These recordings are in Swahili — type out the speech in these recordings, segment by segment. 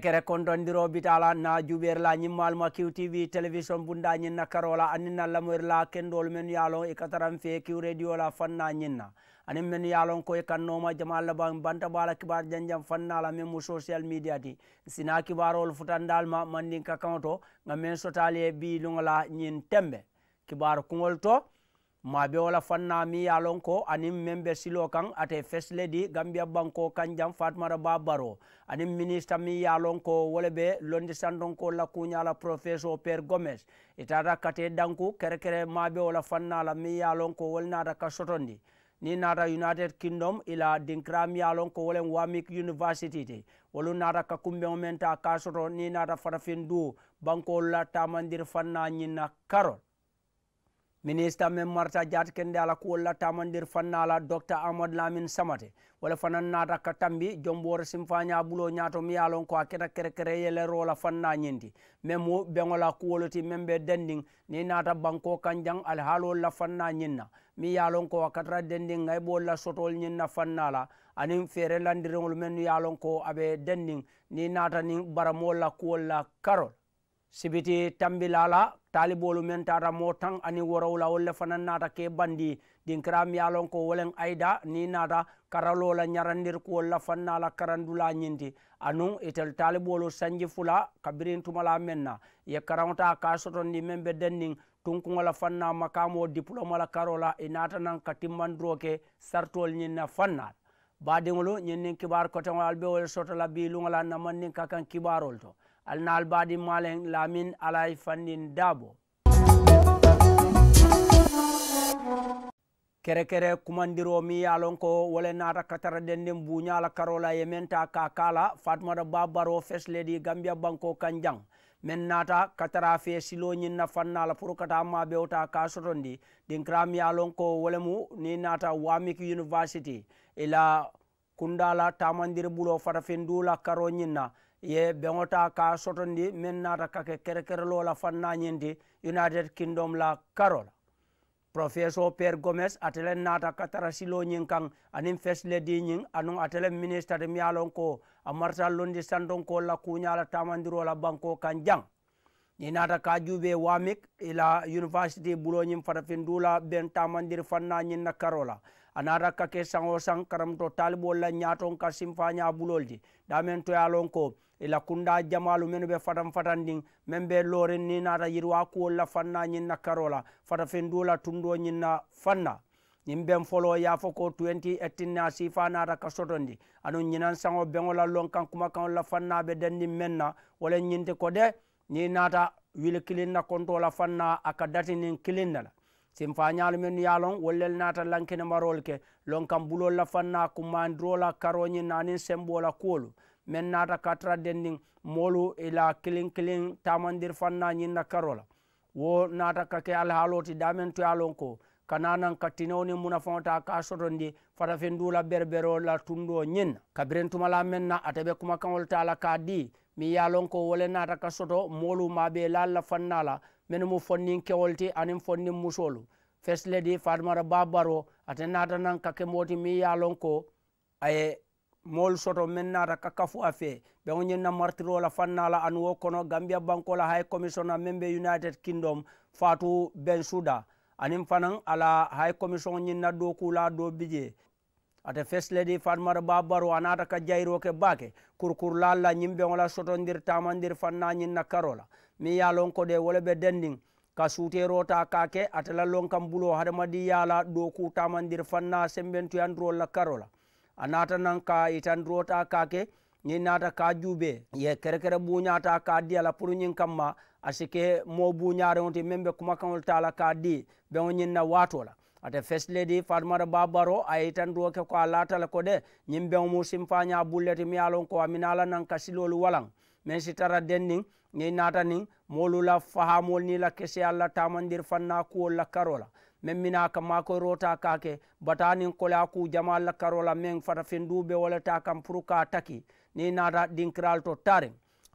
kerekere ndiro bitala na juɓer la ñimmal ma tv television bunda ñinna karola anina la lamoyr la kendol men yalo e kataran fe q radio la fanna ñinna anin men yalon koye jamal la bang banta bala kibar janjam fannala men mo social media di sina kibar kibarol futandal ma mandin kakanto ngam men sotali bi lungala ñin tembe kibar kuŋol to ma be wala fanna mi ya lon ko anin men be silo kan ate first lady gambia banko kanjam fatmata ba baro anin ministre mi yalon ko wala be londi sandon ko la kunyala professor père gomez itata kate danku kere kere ma be wala fanna la mi yalon ko wala nata ka sotondi ni nata united kingdom ila dinkra mi ya ko wala wamik university te wala nata ka kumbe momenta ka soto ni nata farafin du banko la tamandir fanna nyina karol ministre men marta diati kende ala ko wollattamandir fannala docteur amadou lamine samate wala fanan natakka tambi jombore simfaña bulo ñato mi yalon ko a keta kere kere yele rola fanna ñinti men mo ɓegola kuwoloti men ɓe dending ni nata banko kanjang ala haalolla fanna ñinna mi yalon ko wakkatata dending gay ɓolla sotol ñinna fannala anin feere landiringol men yalon ko aɓe dending ni nata ni baramolla kuwolla carole sibiti tambilala talibolu men tata mo tan ani worowla wolle fanan nata ke bandi din kiram yalon ko wolen aida ni nata karalola nyarandir ko wolla fannala karandula nyindi anun itel taliboolu sanji fula kabirin tumala na ye karawta ka sotondi membe denning tunkuŋola fanna makamo la karola inata nan ka timmandiro ke sartol ñinna fannal badiŋolu ñinnin kibar koteŋol albe wole sotola biluŋola namannin ka kan kibarol to alnaal baɗi maleng lamin alay fannin daabo kere kere kumandiromi yalon ko wole nata katara denden buñala karola yementa ka kala fatmata babaro fesledi gambia banko kanjang min nata katara fe siloñin nafannala pour kata mabewta ka sotondi ɗin kram yalon ko wole mu ni nata wamik university ila kundala tamandir ɓulo fata fen duula karoñinna ye beŋota ka sotondi min nata kake kerekerelo la fannañindi united kingdom la karo la professeur pierre gomes atelen nata katara silo ñin kan anin first lady ñin anun atelen ministre de miyalon ko a martal londi sandon ko la kuñala tamandiro la banko kan jang ni nata ka jube wamik ila university buloñin farafin dula ben tamandir fannañin na karo la anata kake sango sang karamto talibol la ñaton ka simfaña bulol di damen toyalon ko ila kunda jamalu menu be fatan fatandin men be loren ni nata yirwa kuwol la fanna ñin na karola fata fendola tundo ñin fanna ñin ben ya fo 2018 na sifa nata ka anu ñinan sango beŋo la lonkan kan la fanna be dendi men na wala ñinte ko de ni nata wili kilin konto la fanna aka datinin kilin na la simfañalu men yalon wollel nata lankine marol ke lon bulol la fanna kumandiro la karo karoñin nanin sembo la kuwolu men nata katara dendin molu ila kilin kilin tamandir fanna ñinna karola wo nata kake alhaaloti damen tuyalon ko kananan kattinawo ni munafaŋota ka sotondi fatafen dula berbero la tundo ñinna kabiren tumala men na ate be kumakaŋol tala ka di mi ye ko wole nata ka soto molu mabe lal la men mu fonnin kewol ti fonnin musolu fesledi fatmara babaro ate nan kake moti mi ye ko aye mool soto men naata ka kafu a fee ɓe o ñinna martiri ola fannala an wo kono gambia bankola hay commission a men ɓe united kingdom fatu ben suda anin fanan ala hay commission ñinna ɗo kula ɗo bidje ata fesledi fanmara babaro a naata ka jayroke baake kurkurlalla ñimɓe ola sotondir tamandir fanna ñinna karola min yalon ko ɗe wole ɓe dendin ka suterota kaake atalallon kam bulo haɗama ɗi yala ɗo ku tamandir fanna sembentuyandirolla karola a nata nan ka itan rota kake ni nata ka juube ye kerekere buñata ka di ala pour ñin kamma a sike mo buñare wonti min ɓe kuma kaol tala ka di ɓeo ñinna watola ate fesledi fatmata babaro a itan roke ko a latala ko de ñin ɓeo mu simfaña bulleti mi alon ko amina ala nan ka silolu walang min si tara dennin ni nata nin molula fahamol ni la kese alla tamandir fanna kuol la karola min minaka mako rota kake batanin kola ku jama la karola men fata fenduɓe wolata kam pour ka taki ni nata dinkiral to tare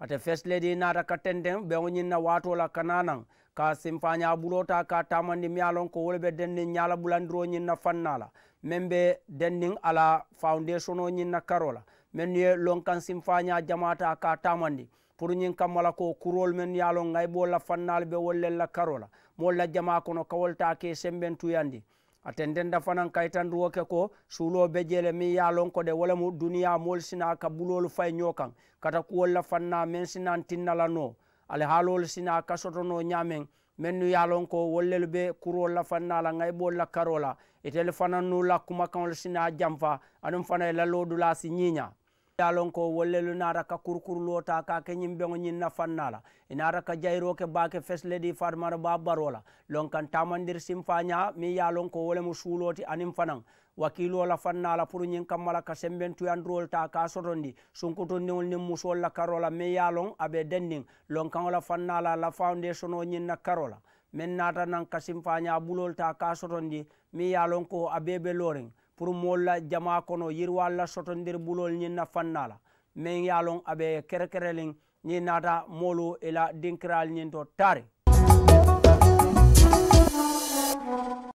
ate fesledi nata kattenden ɓe oñinna watola kananan ka simpaña ɓulota ka tamandi mialon ko wolɓe dennin ñala ɓulandiro ñinna fannala min ɓe dennin ala foundation o ñinna karola min niye lonkan simpaña jamata ka tamandi pour ñin kam wala ko kurol men yaalo ngay ɓolla fannal ɓe wollella karola mo ladja ma kono kawoltake semben tuyandi ate ndenda fanan kay tan ruwoke ko suuloɓe jele min yalonko de wala mu duniya mol sina ka ɓulol fay ñokan kata kuwolla fanna men sinan tinnalano ala haalol sina ka sotono ñamen men nu yalonko wollel ɓe kurol la fannala ngay ɓolla karola etel fanan nu lakkuma kanol sina jamfa anum fana e lalodulasi ñiña yalon ko wollelu nata ka kurkurlota ka keñim ɓego ñin nafannala inata ka jayroke bake fesleɗi fatmano ba barola lon kan tamandir simfaña mi yalon ko wolemo suuloti anin fanan wakilola fannala pour ñin kammala ka semben tuyandrolta ka sotondi sunkutondiol nin musolla karola mi yalon aɓe dendin lon kanola fannala la foundation o ñin na karola min nata nan ka simfaña ɓulolta ka sotondi mi yalon ko aɓeɓe lorin pour moolu la jama kono yiriwaalu la sotondir bulol ñiŋ na fanna la meŋ ye a loŋ a be kerekereliŋ ñiŋ naata moolu i e la dinkiraalu to taari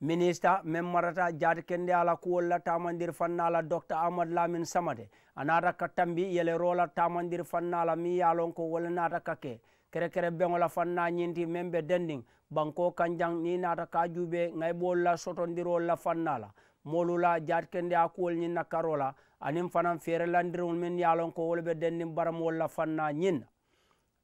ministe meŋ marata jaati kende ala kuwolu la tamandir fanna la docteur ahmad lamin samate a naata ka tambi yeleroo la tamandir fanna la miŋ ye a ko wolu nata kake ke kerekere beŋo la fanna ñinti meŋ be dendiŋ banko kanjaŋ niŋ naata ka juube ŋayiboolu la sotondirol la fanna la molula jaat kende a kuwol ñin na karola anin fanan feere landirol min yalon ko wol ɓe den nin baramowol la fanna ñin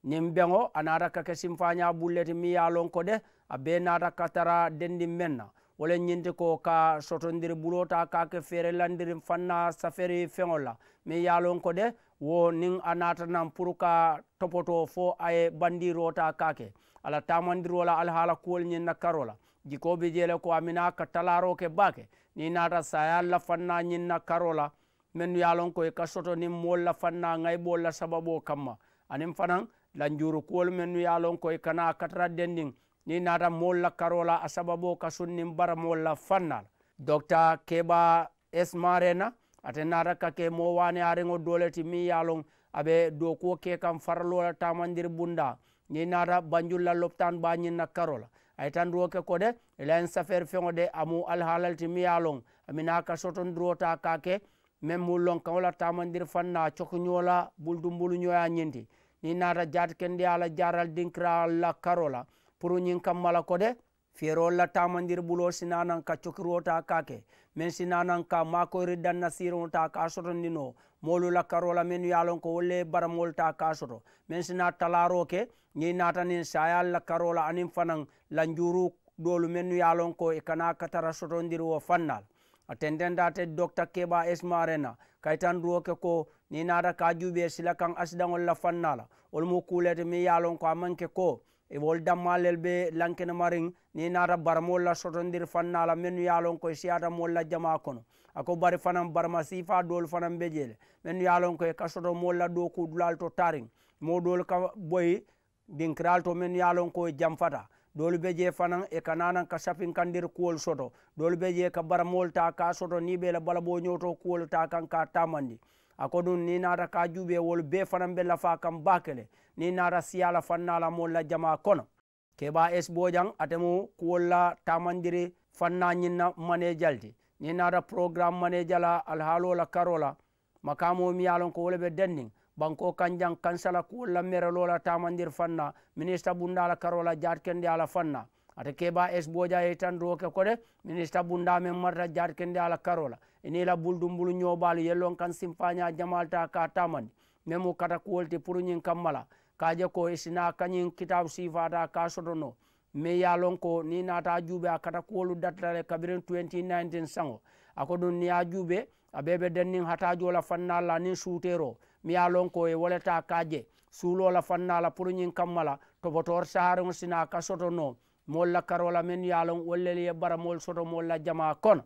nin ɓeŋo a nataka ke simfaña bulleti mi yalon ko de a be nata katara dendin men na wolen ñinti ko ka sotondiri bulota kake feere landiri fanna saferi feŋol la min yalon ko de wo nin a natanan pour ka topoto fo aye bandiro ta kake ala tamandirola alhaala kuwol ñin na karola jiko bi jele ko amina ka talaro ke bake e ni nata saya la fanna na karola men ya lon ko e ka soto ni mol la fanna ngai bol la sababo kamma anim fanan njuru ko men ya lon ko e kana katra dending ni nata mol la karola asababo ka sunni bar mol la fanna dr keba esmarena ate nata ka ke mo wane ngo doleti mi ya lon abe ko ke kam farlola tamandir bunda ni nata la loptan ba na karola ay tan roke kode elayen safere feŋo de amu alhaalal ti miyaloŋ aminaka soton drota kake meme mulloŋ kaŋola tamandir fanna cokñola buldumbulu ñoya ñinti ni nata jaat kendi ala jaral dinkira alla karola pour ñiŋ kam mala kode fierolla tamandir ɓulo sinanan ka cokirota kake min sinanan ka makori danna sironta ka sotondino molula karola min yalon ko wolle baramol ta ka soto min sina talaro ke ñi natanin sayalla karola anin fanan lanjuru dolu men yalon ko e kana katara sotondir wo fannal atendendate docta keɓa esmarena kaytan duwoke ko ni nata ka juuɓe sila kan asidaŋol la fannala wolmo kulete mi yalon ko amanke ko E wol dammalel ɓe lankene marin ni nata baramol la sotodir fannala menu yalon koye siyata molla jama kono ako bari fanan barma sifa dool fanan ɓejele menu yalon koye ka soto molla ɗo kuɗulal to tarin mo ɗol ka boyi dinkiral to menu yalon koye jamfata dool ɓe je fanan e ka nanan ka sapin kandir kuwol soto dool ɓe je ka baramol ta ka soto ni ɓe la balabo ñoto kuwol ta kan ka tamandi ako ɗum ni nata ka juuɓe wol be fanan ɓe lafa kam bakele ni nata siyala fannala moolu la jama kono keba esbo jang atemu kuwol tamandiri fanna ñinna manejalti ni nata programme maneja la la karo makamo mi ko wole denning banko kanjang kansala kuwol merelo la tamandir fanna ministre bunda la karo la ala fanna ata keba esboja ye tan roke kode ministre bunda men marta jaat kende ala karo la ini la buldumbulu ñobalu kan simpaña jamalta ka tamandi memo kata kuwol pour ñin kammala kaje ko sina kañin kitab sifata ka sotono mi yalon ko ni nata juuɓe a kata kuwolu dattare kabirin 2019 sango ako ɗum niya juuɓe aɓeɓe dennin hata joola fannalla nin suutero mi yalon ko e woleta kaje suulola fannala pour ñin kammala topotor saharon sina ka sotono molla karola min yalon wollel ye baramol soto molla jama kono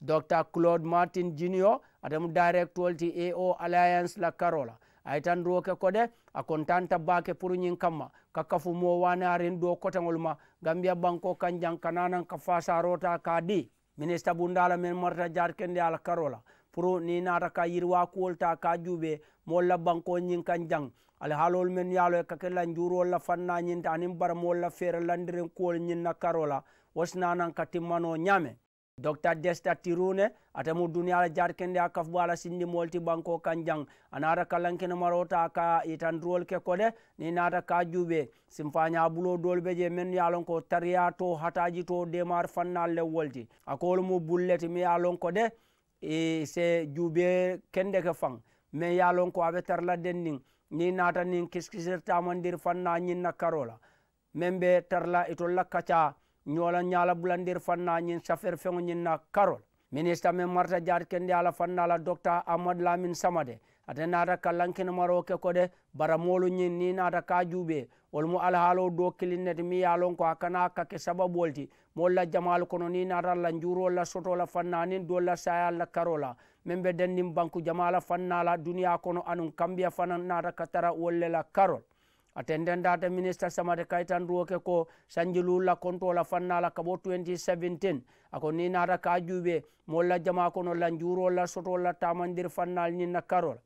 docteur claude martin junio atem directol ti ao alliance la carola ay tan ke kode akon tanta bake pour ñin kamma ka kakafu mo arin do kotangol ma gambia banko kan kanjang kananan ka fasa rota ka di minista bundala men marta jar ala karola pour ni nata ka yirwa kuwolta ka juube mol la banko nyin kanjang ala halol men yalo ka lan jurol la fanna nyin tanin bar mol la fere landiren kuwol ñin na karola wasnanan ka timmano ñame docteur desta tirune atemu duniyala jarkende a kaf bala sindi molti banko kan jang a nata kalankene marota ka itan duwol ke kode ni nata ka juɓe simfaña bulo dolɓe je min ya lon ko tariya to hataji to demar fannal le wolti a kolumu bulleti mi ya lon ko de e se juɓe kende ke faŋ min ya lon ko aɓe tar ladden nin ni nata nin kiskisirtamandir fanna ñinna karola min ɓe tarla itolla kaca ñola ñala bulandir fanna ñin chauffeur feŋo ñin na karol ministre men marta jaar kende ala fanna la docteur amad lamin samade ate naata kallankene maro ke kode bara molu ñin ni naata ka juube wol mu alhaalo do kilinnete mi ye lon ko a kana kake sababuwol ti mol la jamal kono ni naata la njurol la soto la fanna nin dol la sayal la karo la min be denndin banku jamala fanna la duniya kono anun kambiya fana naata ka tara wolle la karol attendendata ministre samata kaytan ruwoke ko la kontola fannala kabo 2017 ako ni nata ka juuɓe molla jama kono la juurolla sotolla tamandir fannal ninna karola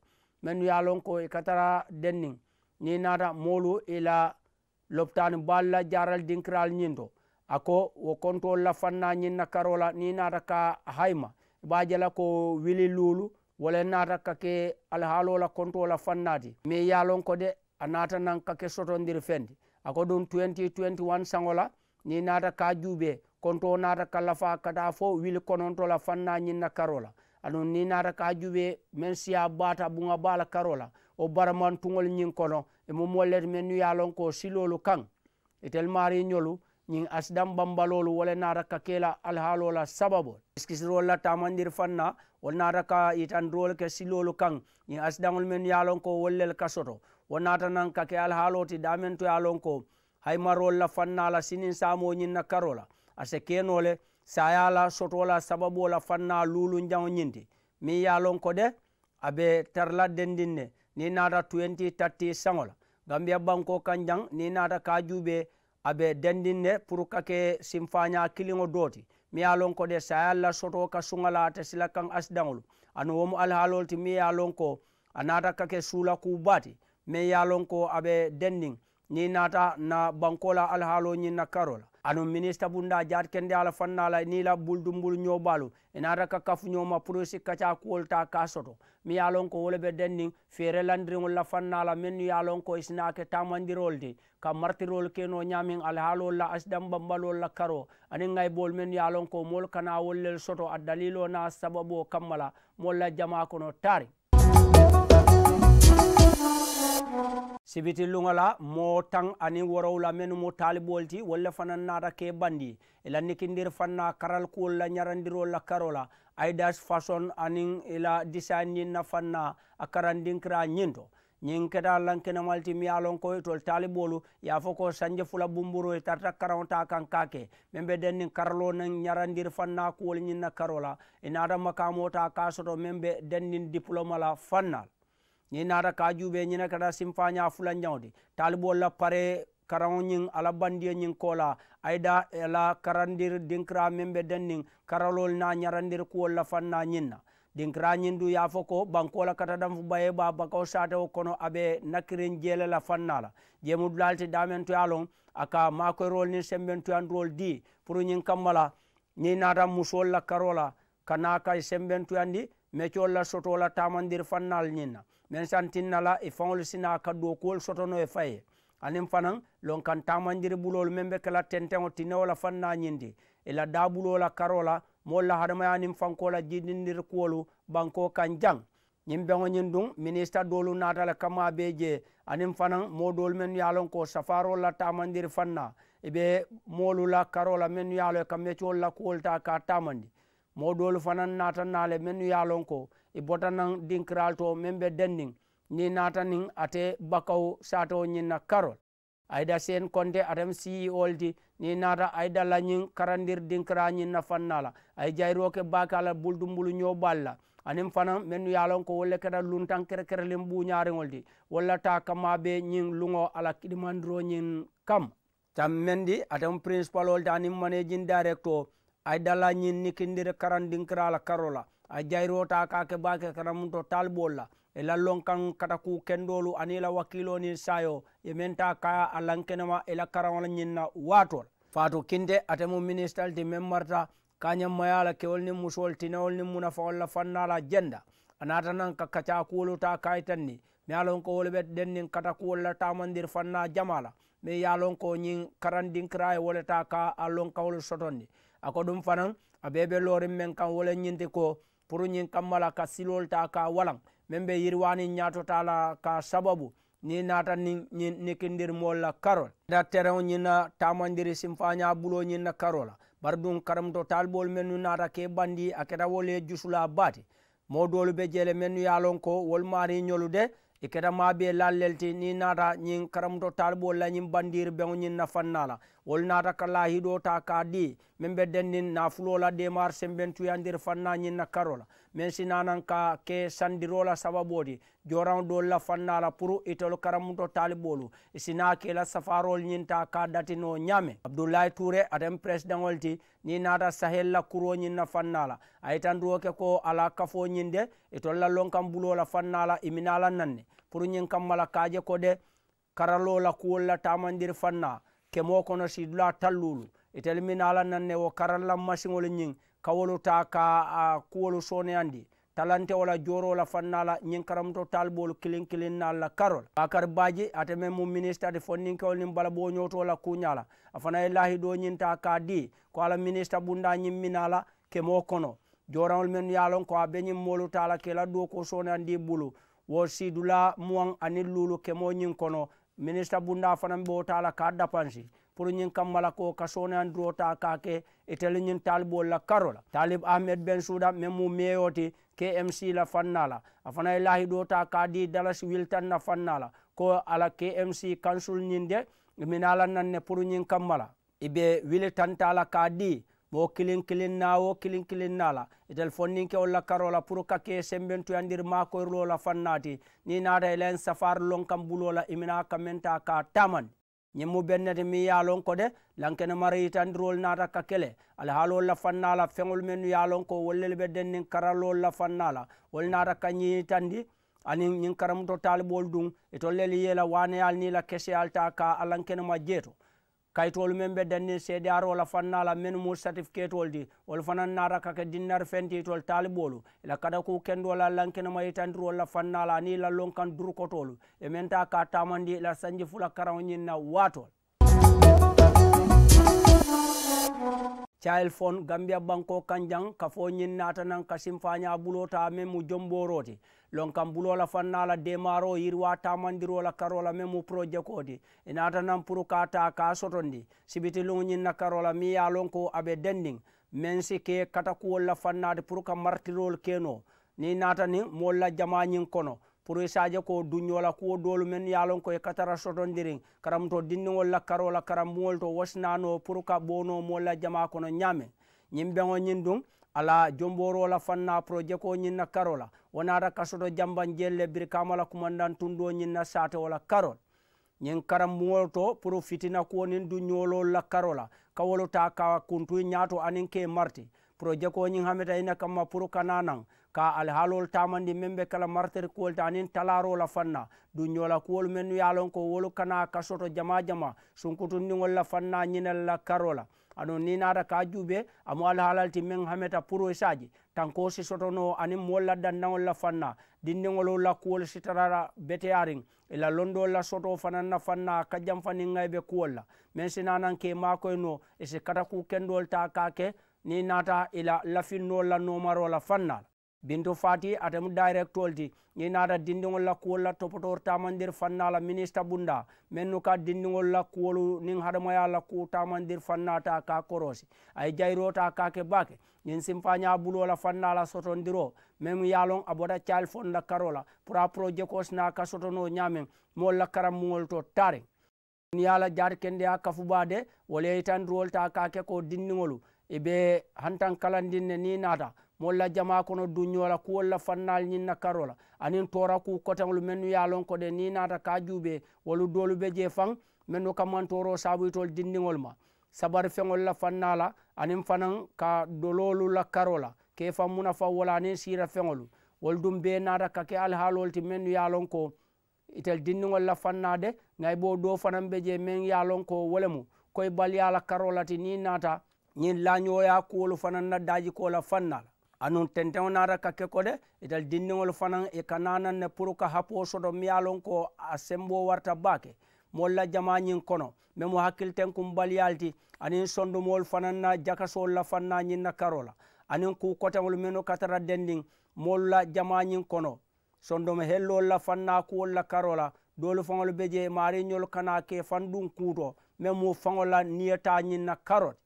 men ya lon ko e katara dennin ni nata molu ila e loptani balla jaral dinkiral ñinto ako wo kontolla fanna ñinna karola ni nata ka hayma bajala ko wili lulu wala nata ka ke alhaalola kontola fannati mais ya lon ko de a naata nan kake ke sotondir fendi ako ɗum 2021 sangola ni nata ka jube konto nata kalafa kata fo wili konontola fanna ñinna karola anon ni nata ka juube men siya baata bunga baala karola o baramantugol ñin kono e mo mollete men nu yalon ko silolu kan etel maari ñolu ñin asdam bambalolu wala nata ka kela alhaalola sababol iskisirol la tamandir fanna wol naata ka itandrol ke silolu kan ñin asdangol men yalon ko wollel ka wonatanan kake alhaaloti damen to yalon e ko hay marolla fannala sinin samoñinna karola ase kenole sa yala sotola sababola fanna lulu jawñinde min yalon ko de aɓe tarladden dinne ni nata 20 tatti saola gam biya banko kan jang ni nata ka juɓe aɓe dendinne pour kake simfaña kiliŋo doti mi yalon ko de sa yalla soto ka sugala ata sila kan asdaŋolu ana womo alhaalol ti mi yalon ko a nata kake suula ku bati min ye a lon ko a be denniŋ ni nata na bankola la alhaalo ñiŋ na karo la anu minista bunda jaat kende ala fanna la ni la buldumbulu ñobalu enata ka kafu ñoma prosi kaca kuwol ta ka soto mi ye lon ko wo le be denniŋ feere landiriŋol la fanna la minnu ye lon ko ke tamandirol ti ka martirol keno ñamin alhaalol la asidan bambalol la karo aniŋ ŋayibol minnu ye lon ko moolu kana wollel soto a dalilo na sababo kamma la moolu la jama kono taari sibiti luŋa la moo taŋ aniŋ worow la mennu mu taaliboolu ti wolu le fanaŋ naata kee bandi i la nikindiri faŋ na karal kuwolu la ɲarandiroolu la karo la aidas fason aniŋ i la disayindiŋ na faŋ na a karandinkira ñiŋ to ñiŋ keta lan kenemal ti miŋ ye a loŋ ko itolu taaliboolu ye a fo ko sanje fula bumburo i e tarata karaŋo ta kaŋ ka ke meŋ be denniŋ karalo naŋ ɲarandiri faŋ na kuwolu ñiŋ na karo la i naata makamoo ta ka soto meŋ be denniŋ diploma la faŋ na la ñiŋ naata ka juubee ñina kata simfaña fulanjaŋo ti taalibol la pare karaŋo ñiŋ ala bandiyo ñiŋ koola ayda la karandir dinkira meŋ be karalol na ñarandir kuwol la faŋ na ñiŋ na du ye a fo ko banko la kata danfu baye ba bakawo saatewo kono abe be nakiriŋ la faŋ na la jeemu dulaal ti to ye a loŋ a ka maakoyirol niŋ di pour ñiŋ kamma la musol la karo la ka naa ka sembentuyandi la soto la taamandir faŋ naal men santinna e faŋolu sina ka dookuwolu sotono e faye aniŋ fanaŋ lonkaŋ taamandiri buloolu meŋ be ke tenteŋo tinewo la faŋ na ñindi i e la daabuloo la karo la moolu la hadamaya niŋ fanko la jidindiri kuwolu banko kaŋ jaŋ ñiŋ beŋo ñiŋ duŋ minisita doolu naata le kama be je aniŋ fanaŋ moo doolu mennu ye a loŋ ko safaarolu la taamandiri faŋ na i e be moolu la karo la mennu ye a loŋ ka mecolu la kuwolu ta ka taamandi moo doolu fanaŋ naata naa le mennu ye a loŋ ko i bota nan dinkiral to min ɓe dennin ni nata nin ate bakaw sato ñinna karol ayda sen konte atam sii e oldi ni nata ayda lañin karandir dinkira ñinna fannala ay jayroke bakala buldumbulu ño balla anin fana min ya lon ko wolle keɗa luntan kerekerelin ɓuñaringol di walla ta kamaɓe ñin lungo ala kiɗimandiro ñin kam tan mendi atam principal olde anin manejin direct o ay dala ñin nikindir karandinkirala karola a jayrota kake bake kana mun talbol la e lallon kan kata ku kendolu anila wakilo ni sayo e menta kaya alankenema ela karawala nyinna watol fato kinde atemu ministal di memmarta kañam mayala kewol ni musol tinawol ni munafawol la fannala jenda anata nan ka kaca kuwolu ta kayitan mi yalon ko wolu ɓe kata kuwol la tamandir fanna jamala mi yalon ko ñin karandinkira e wole ka a lonkawol sotondi ako ɗum fanan aɓeɓe lorin men kan wole ñinti ko puru ñiŋ kammala ka silol ta ka walan meŋ be yiriwani ñatota la ka sababu ni nata ni nikindir mol la karol da tereŋo ñiŋ na tamandiri simfaña bulo ñiŋ na karo la bari duŋ karamto taalibolu mennu nata ke bandi a keta wolu ye jusula baati moo doolu be jele mennu ye a lon ko wolu maari ñolu de i keta maa be ti ni nata ñiŋ karamto taalibolu la ñiŋ bandiri beŋo ñiŋ na fanna la wolnataka laahiɗo ta ka ɗi min ɓe dennin na fulola demar semben tuya nder fanna ñinna karola min sinanan ka ke sandirola sababodi joran ɗolla fannala pour itol karamuto taliɓolu sinakela safarol ñinta ka datino ñame abdoulay touré aten président olti ni nata sahella kuro ñinna fannala aytan duwoke ko ala kafo ñinde itolla lonkam bulola fannala iminala nanne pour ñin kam mala kaje ko de karalola kuwolla tamandir fanna kemo kono sidula tallulu itel min ala nanne wo karalla masiŋolu ñiŋ kawolu ta ka a kuwolu soneyandi talante wala joro la fanna la ñiŋ karamuto taalibolu kiliŋ kiliŋ naal la karol bakar baji ate meŋ mu ministre de fonninkewol niŋ balabo ñoto la kuña la a fana ye do ñiŋ ta ka di ko ala ministre bunda ñiŋ mina kemo kono joraŋol men ye a ko a be ñiŋ moolu ta do ko soneyandi bulu wo sidula muwaŋ aniŋ luulu kemo ñiŋ kono minista bunda fana be wo tala ka dapansi pour ñiŋ kammala ko ka soonayan duro ta ka ke itelu ñiŋ la karo la taalib ahmed ben suda meŋ mu meeyo ti kmc la fanna la a fana ye lahido ta ka di dalasi wiltan na fanna la ko ala kmc kansul ñiŋ de mina la naŋ ne pour ñiŋ kammala i be wili tanta la ka di mo kilin kilin na wo kilin kilin na la itel fonnin ke olla karola pour ka ke sembentu yandir ma ko la fannati ni nada elen safar lon kam la imina kamenta ka taman mu bennete mi ya lon ko de lankene mara yitandirol naata ka kele alhaalol la fannala feŋol men lon ko wollel be den nin karallol la fannala wol naata ka ñiyitandi anin ñin karamuto taalibol itol itollel yela waneyal ni la keseyal ta ka alankenema jeeto kayitolu men be dannin seediyar la fanna la men mu certificate wol di wol fana nara kake dinnar fenti tol talibolu la kada ku kendo la lankene ma itandir fanna la ni la lonkan dur kotolu e men ta ka tamandi la sanji fula karaw na waatol cahel fon gambia banko kanjang ka fo ñin natanan kasim faña bulota men mu jomborote lonkam bulola fannala demare o yirwa tamandirola karola men mu projet kode e natanan pour ka ta ka sotondi sibiti lugu ñinna karola mi ya lon ko aɓe dending men sike katakuwolla fannade pour ka martirol keno ni natani molla jama ñin kono prosaje ko duñola kuwo dolu men yalon koye katara sotondirin karam to dinniŋol lakkarola karammuwol to wasnano pour ka ɓono molla jama kono ñame ñimɓeŋo ñin dun ala jomborola fanna projet ko ñinna karola wonata kasoto jamban jelle biri kamala kumandan tundo ñinna satewola karol ñin karammuwol to pour fitina kuwo nin duñolol lakkarola kawolo ta ka kuntuy ñato anin ke marti projet ko ñin hameta ina kamma pour kananan ka alhaalol tamandi men be kala martere kuwol ta anin la fanna duñola kuwol men yalon ko wolu kana kasoto jama jama sunkutundiŋol la fanna ñinel la karola ano ni nata ka juube amo alhaalalti men hameta pour saji tanko si sotono anin mool la dandaŋol la fanna dindiŋolo la kuwol sitarara beteyariŋ ila londo la soto fanan na fanna ka janfaniŋ ŋa be kuwol la men sinanan ke makoy no isi kataku kendol ta ka ke ni nata ila lafinnol la nomaro la fanna la binto fati atemu atem ti ni nata dindiŋol la kuwol la topotor tamandir fanna la minista bunda mennu ka dindiŋol la kuwolu niŋ hadamaya la kuwo tamandir fanna ta ka korosi ay jayiro ta ka ke bake ñiŋ simfaña bulo la fanna la sotondiro meme ye loŋ a bota cal fon la karo la pour a projekos ka sotono ñameŋ mool la karammuŋol to tariŋ ni ye la jaar kende a kafuba de wala ye itandirol ta ka ke ko dindiŋolu i be hantan kalandin ne ni nata molla jama kono duñola kuwolla fannal ñin na karola anin tora ku kotaŋolu mennu ye lon ko de ni nata ka juube wolu dolu be je faŋ mennu kamantoro sabuyitol dindiŋol ma sabari feŋol la fannala anin fanaŋ ka dololu la karola ke fa muna fa wala anin sira feŋolu wol dum be nata ka ke alhaalol ti mennu ye lon ko itel dindiŋol la fanna de ŋay bo do fanaŋ be je meŋ ye lon ko wolemu koye baliya la karola ti ni nata ñiŋ lañoya kuwolu fanaŋ na daji ko la fannala anun tentewnara kake kode etal dinniŋol fanaŋ e kanananne pour ka hapoo soto miyalon ko a sembo warta baake molla jamañin kono memo hakkilten kum baliyalti anin sondumol fananna jakasol la fanna ñinna karola anin ku kotewol minu katara dendin molla jamañin kono sondum hellol la fanna kuwol la karola dolu faŋol be je mariñol kana ke fanɗum kuuto memo faŋola niyata ñinna karot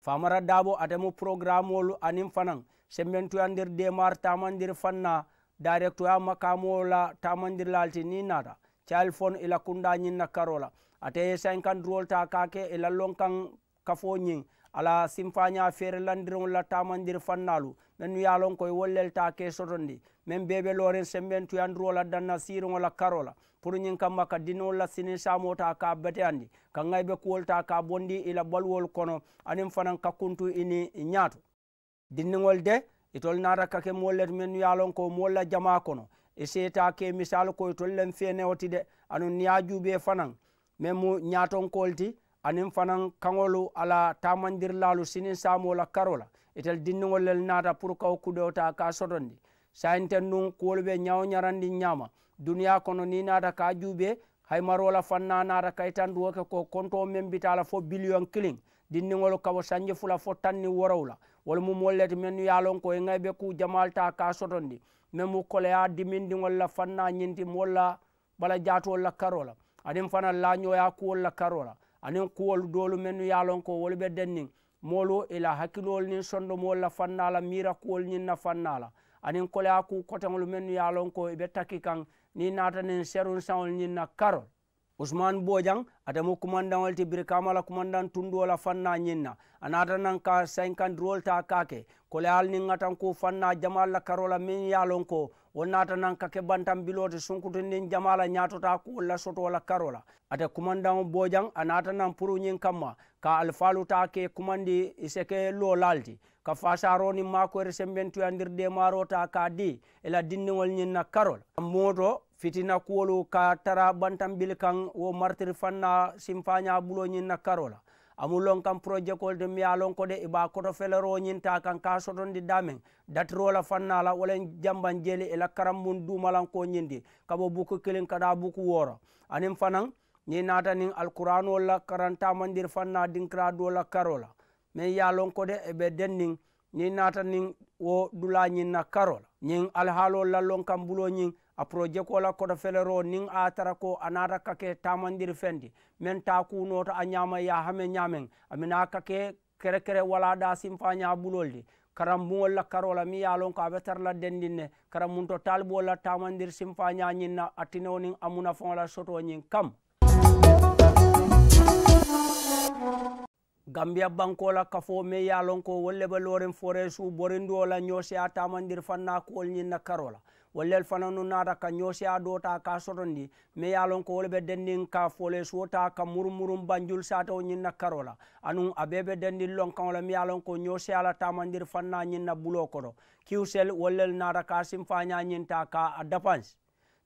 famara dabo atemu programmeol anin fanaŋ sembentoya nder demar tamandir fanna directoya makamola tamandir lalti ni nata cahal fon ila kunda ñinna karola ateye 50 rol ta kake ila lonkan kafo ñing ala simfaña feere landirol la tamandir fannalu men wiya lon wollel ta ke sotondi min bebe loren semben tuyandirol la danna sirogol la karola pour ñin kamma ka dinol la sinin samota ka bete andi ka gayɓe kuwol ta ka bondi ila balwol kono anin fanan kakkuntu ini ñaato dinniŋol de itol e narakkake mwoller men yalon ko molla jama kono e setake misal koye tollen fenewoti de anon niyajuɓe fanan min mo ñaton kolti anin fanan kaŋolu ala tamandirlalu sinin samola karola etel dinniŋollel nata pour kaw kudewota ka sotondi sayinten nun kuwoluɓe ñawo ñarandi ñama duniya kono ni nata ka juɓe hay marola fanna nata kaytan duwoke ko konto men bitala fo billion kiliŋ dinniŋol kawo sanje fula fo tanni worowla wala mum wollete men yalonko e gaybe ku jamalta ka sotonde men mo koloya dimindi walla fanna ñinti walla bala jaatu walla karola anin fana lañoya ku walla karola anin kuwol dolu men yalonko wala ɓe dennin molo ila hakkilol nin sondo mo walla fannala mira kuwol ñinna fannala anin koloya ku kotenlu men yalonko eɓe takki kan ni natanin serun sawol ñinna karol usman bojan atamo kumandan walte birkama la kumandan tundo fanna ñinna anata nan ka 50 rol ta kake kole al ni ngatan ko fanna jamal karola min yalon ko wonnata nan kake bantam bilote sunkuto jamala ñatota ko walla karola ate kumandan bojan anata nan pour ñin kamma ka alfaluta ke kumandi iseke lo lalti ka fasaroni makore sembentuyandirde marota ka di ela dinniŋol ñin karol moto fitina kuwolu ka tara bantan ɓil kan wo martir fanna simfaña buloñin na karola amullon kan projet kolde mi ya lon ko de iɓa koto feleroñinta kan ka sotondi damen datirola fannala wolen jamban jeeli ela karam mun dumalankoñindi kabo buku kilin kada buku wora anin fanan ni natanin alkuranol la karantamandir fanna dinkira dola karola min ya lon ko de eɓe dennin ni natanin wo dulañin na karola ñin alhaalol la lon kan buloñin a projet ko la koto felero nin a tara ko anata kake tamandir fendi men ta kunoto a ñama ya hame ñamen amina kake kere kere wala da simfa ña buloldi karam buŋol la karola mi miŋ a loŋ ko a la dendin ne karam munto taalibuwol la tamandir simfa ñañiŋ na atinewo nin amuna munafaŋo la soto ñiŋ kam gambia banko la kafo me ye a ko wolu le be looriŋ foree suu la ñoo a tamandir fanna kuwol ñiŋ na karo la wallel fananu naata ka ñoosiya ta ka sotondi me ye lon ko wole be dendin ka fole ta ka murumurum banjul satawo ñin na karo la anun a be be dendin lonkaŋo la me ye lon ko ñoosiya la tamandir fanna ñin na bulo koto kiusel wallel nata ka simfaña ñin ta ka a dapanse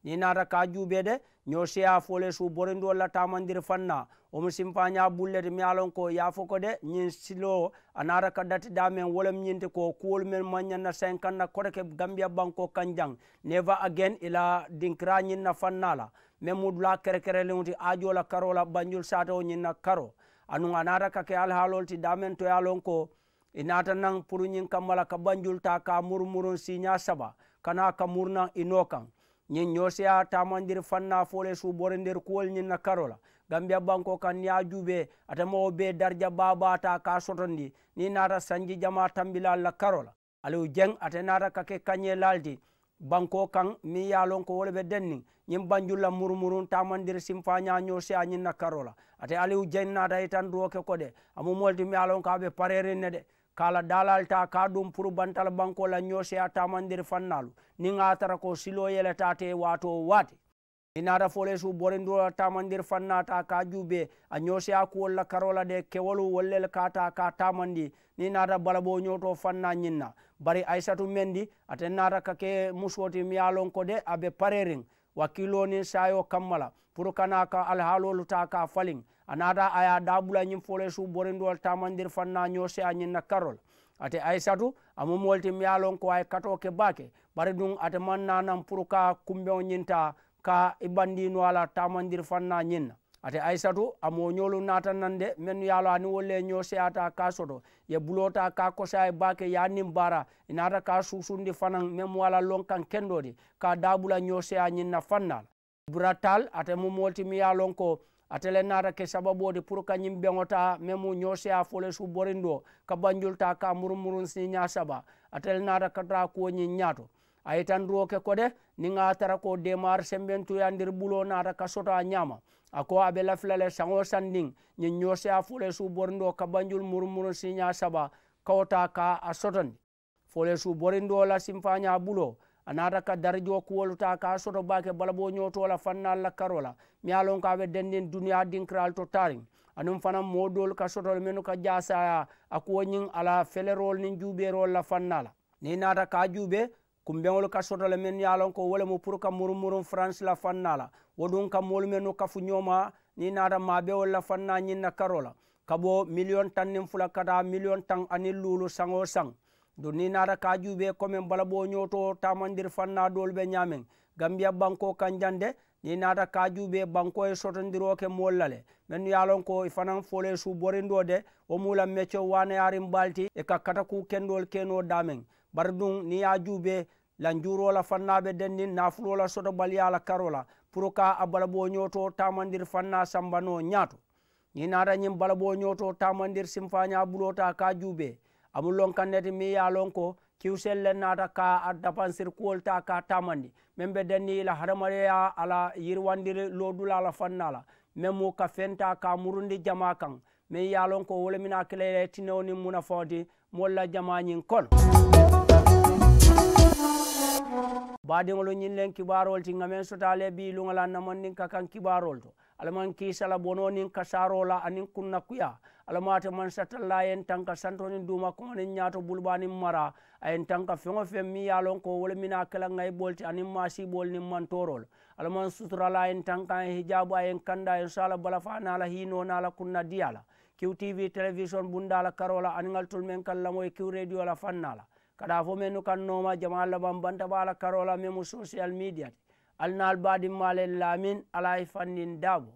ni nata ka juuɓe de ño seya fole su bore ndu walla tamandir fanna omo simpaña bullete mi alon ko yafo ko de ñin silo a nata ka datiɗa men wolam ñinte ko kuwol men mañanna sen kanna koɗake gambia banko kan jang neva again ila dinkira ñinna fannala min mudula kerekere lewti ajola karola banjol sata o ñinna karo anu a nata kake alhaalol ti damen toya lon ko inata nan pour ñin kammala ka banjol ta ka murmurun siña saba kana ka murnan ino kan ñin ñoosiya tamandir fanna fole suɓore nder kuwol ñin na karola gam biya banko kan ni a juɓe atamawo be darja babata ka sotondi ni nata sanji jama tambila allah karola alao jeng ata nata kake kañe laldi banko kan mi yalon ko wolɓe denni ñin banjulla murmurum tamandir simfaña ñoosiya ñin na karola ata alao jeng nata hitan duwoke ko de amumolti mi yalon ko aɓe parerinne de kala dalal ta ka ɗum pour bantal banko la ñoose a tamandir fannalu ni a tara ko silo yeletate wato waate inata fole su borindula tamandir fannata ka juube a ñoose a kuwol la karola de kewolu wollel kata ka tamandi ni nata balabo ñoto fanna ñinna bari aissatu mendi aten nata kake muswoti miyalon ko de abe parerin wakkilo nin sayo kammala pour kana ka alhaalolu ta ka falin anata aya dabula ñim fole su borindol tamandir fanna ñose a ñinna karol ate aissatu amomolti miyalon ko ay kato ke bake bare dun ate man nanan pour ka kumbeo ñinta ka i bandino ala tamandir fanna ñinna ate aissatu amo ñolu natanande men yalo ani wolle ñose ata ka soto ye bulota ka kosa ay bake ya nim bara inata ka susundi fanan mem wala lonkan kendodi ka dabula ñose a ñinna fannal buratal ate momolti miyalon ko atele nata ke sababode pour kañim ɓeŋota memu ñoseya fole su borindo ka banjulta ka murmurun si ña saba atele nata kata kuwoñin ñaato a yitanduwo ke kode niŋa tara ko demar sembentuyandir bulo nata ka sota a ñama a ko abe lafilale saŋo sandiŋ ñiŋ ñoseya fole su borindo ka banjul murmurun si ña saba kawta ka a fole su borindo la simfanya bulo anata ka darjo kuwolu ta ka soto bake balabo ñotola fanna la karola mi ye lon ka ɓe dennin duniya dinkiral to tarin anum fana modol ka sotol menu ka jasaya a kuwoñin ala felerol nin juuɓerol la fannala ni nata ka jube kumbeŋolu ka soto le men ye lon ko wolemu pour ka murumurum france la fannala woɗum ka moolu menu kafu ñoma ni nata maɓewol la fanna ñinna karola kabo million tan nin fula kata million tan anin luulu saŋo saŋ don ni nata kajuɓe komin bala ɓoñoto tamandir fannadolɓe ñamen gam biya banko kanjande ni nata kajuɓe banko e sotodiroke mollale min yalon ko e fanan fole su borindo de o mulan mecco wanayarin balti e kakkata ku kendol keno damen bar dum ni ya juɓe lanjurola fannaɓe dennin nafulola soto balyala karola pour ka a bala ɓoñoto tamandir fanna sambano ñato ni nata ñin bala ɓoñoto tamandir simfaña bulota kajuɓe amu lonkannete mi ya lon ko kiwsenle naata ka a dapansir kuwolta ka tamandi min ɓe denni ila haramareya ala yirwandiri lodula ala fannala min mu ka fenta ka murundi jama kan min ya lon ko wole mina kilaye tinewni muna fawdi molla jamañin kol baadiŋolu ñinlen kibarol ti ŋamen sotale ɓi luŋala namandin ka kan kibarol to alaman kisala bono bononin kasarola anin kunna kuya alamata man satalla en tanka santoni duma kumanin ñato bulbani mara ayen tanka feŋo feŋ mi ye lon ko wala mina kela ŋayi bolti anin masibol nin mantorol alaman suturala ayen tanka hijabu ayen kanda ayen sala balafa nala hino nala kunna diyala qtv television bundala karola aniŋal tol men kan lamoye q radio la fannala kada fo men kan noma jama laban bala karola memu social media ti alnaal baadin maale laamin ala ye fannin daabo